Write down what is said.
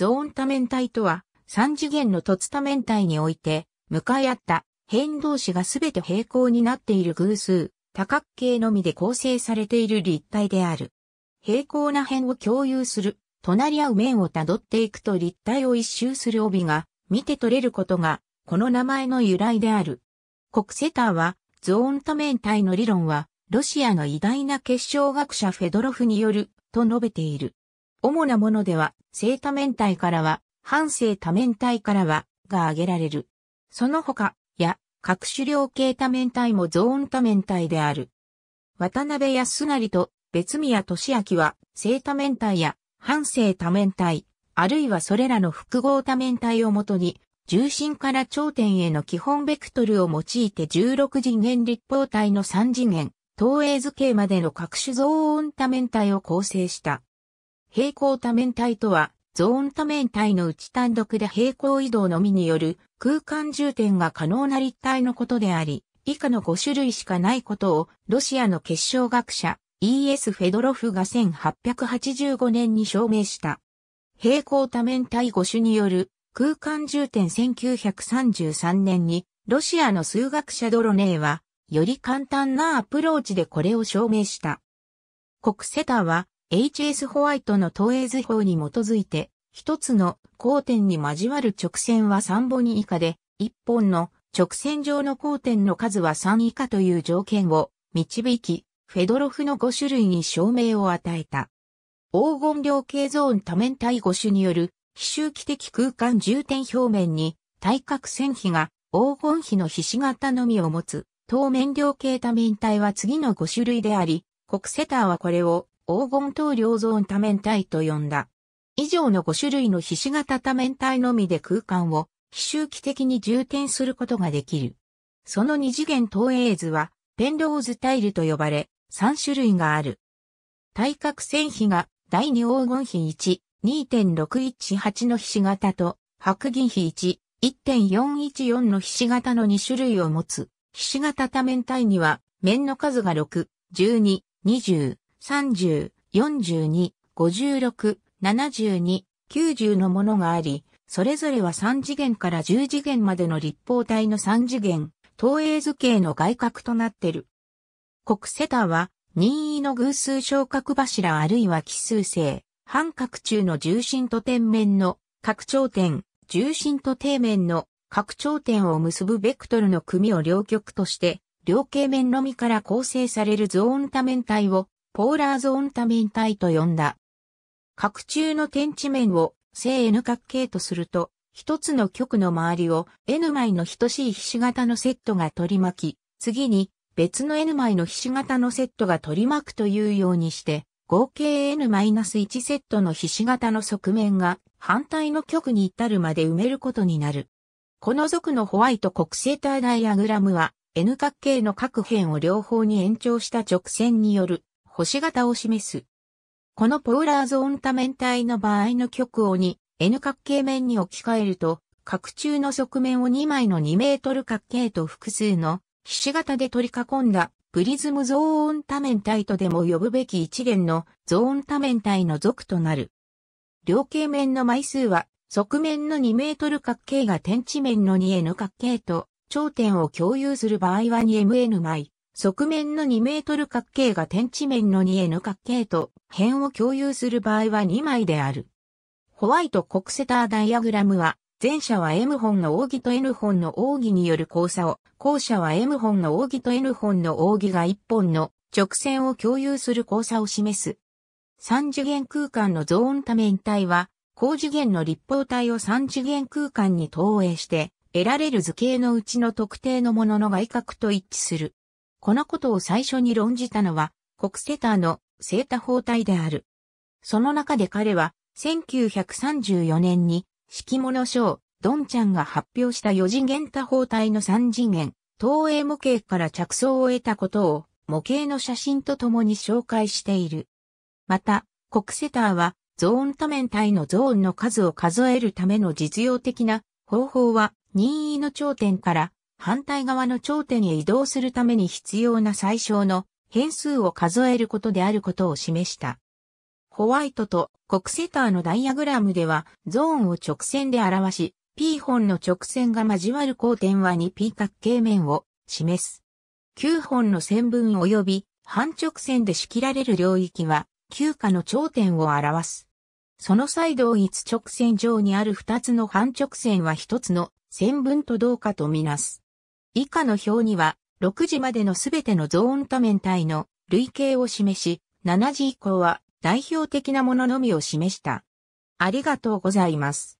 ゾーン多面体とは、三次元の凸多面体において、向かい合った変動詞がすべて平行になっている偶数、多角形のみで構成されている立体である。平行な辺を共有する、隣り合う面をたどっていくと立体を一周する帯が見て取れることが、この名前の由来である。国セターは、ゾーン多面体の理論は、ロシアの偉大な結晶学者フェドロフによる、と述べている。主なものでは、正多面体からは、半正多面体からは、が挙げられる。その他、や、各種量系多面体もゾーン多面体である。渡辺康成と別宮俊明は、正多面体や、半正多面体、あるいはそれらの複合多面体をもとに、重心から頂点への基本ベクトルを用いて16次元立方体の3次元、投影図形までの各種増ン多面体を構成した。平行多面体とは、ゾーン多面体のうち単独で平行移動のみによる空間充填が可能な立体のことであり、以下の5種類しかないことを、ロシアの結晶学者、E.S. フェドロフが1885年に証明した。平行多面体5種による空間充填1933年に、ロシアの数学者ドロネーは、より簡単なアプローチでこれを証明した。国セタは、HS ホワイトの投影図法に基づいて、一つの交点に交わる直線は3本以下で、一本の直線上の交点の数は3以下という条件を導き、フェドロフの5種類に証明を与えた。黄金量計ゾーン多面体5種による非周期的空間重点表面に対角線比が黄金比の比型のみを持つ、当面量計多面体は次の5種類であり、コクセターはこれを黄金刀両ゾ多面体と呼んだ。以上の5種類のひし形多面体のみで空間を非周期的に充填することができる。その二次元投影図は、ペンローズタイルと呼ばれ、3種類がある。対角線比が第2黄金比1、2.618のひし形と、白銀比1、1.414のひし形の2種類を持つ、ひし形多面体には、面の数が6、12、20、30、42、56、72、90のものがあり、それぞれは3次元から10次元までの立方体の3次元、投影図形の外角となってる。国セタは、任意の偶数昇格柱あるいは奇数性、半角中の重心と点面の拡張点、重心と底面の拡張点を結ぶベクトルの組を両極として、両形面のみから構成されるゾーン多面体をポーラーゾーンミン体と呼んだ。角中の点地面を正 N 角形とすると、一つの極の周りを N 枚の等しい菱形のセットが取り巻き、次に別の N 枚の菱形のセットが取り巻くというようにして、合計 N-1 セットの菱形の側面が反対の極に至るまで埋めることになる。この属のホワイト国セーターダイアグラムは N 角形の各辺を両方に延長した直線による星型を示す。このポーラーゾーン多面体の場合の極をに N 角形面に置き換えると、角中の側面を2枚の2メートル角形と複数の菱形で取り囲んだプリズムゾーン多面体とでも呼ぶべき一連のゾーン多面体の属となる。両形面の枚数は側面の2メートル角形が点地面の 2N 角形と頂点を共有する場合は 2MN 枚。側面の2メートル角形が点地面の 2N 角形と辺を共有する場合は2枚である。ホワイト国セターダイアグラムは、前者は M 本の扇と N 本の扇による交差を、後者は M 本の扇と N 本の扇が1本の直線を共有する交差を示す。三次元空間のゾーン多面体は、高次元の立方体を三次元空間に投影して、得られる図形のうちの特定のものの外角と一致する。このことを最初に論じたのは、国セターのセータ包帯である。その中で彼は、1934年に、敷物賞、ドンちゃんが発表した四次元多包帯の三次元、東映模型から着想を得たことを、模型の写真とともに紹介している。また、国セターは、ゾーン多面体のゾーンの数を数えるための実用的な方法は、任意の頂点から反対側の頂点へ移動するために必要な最小の変数を数えることであることを示した。ホワイトとコクセターのダイアグラムではゾーンを直線で表し、P 本の直線が交わる交点は 2P 角形面を示す。9本の線分及び半直線で仕切られる領域は9下の頂点を表す。その際同一直線上にある2つの半直線は1つの線分と同化とみなす。以下の表には、6時までのすべてのゾーン多面体の類型を示し、7時以降は代表的なもののみを示した。ありがとうございます。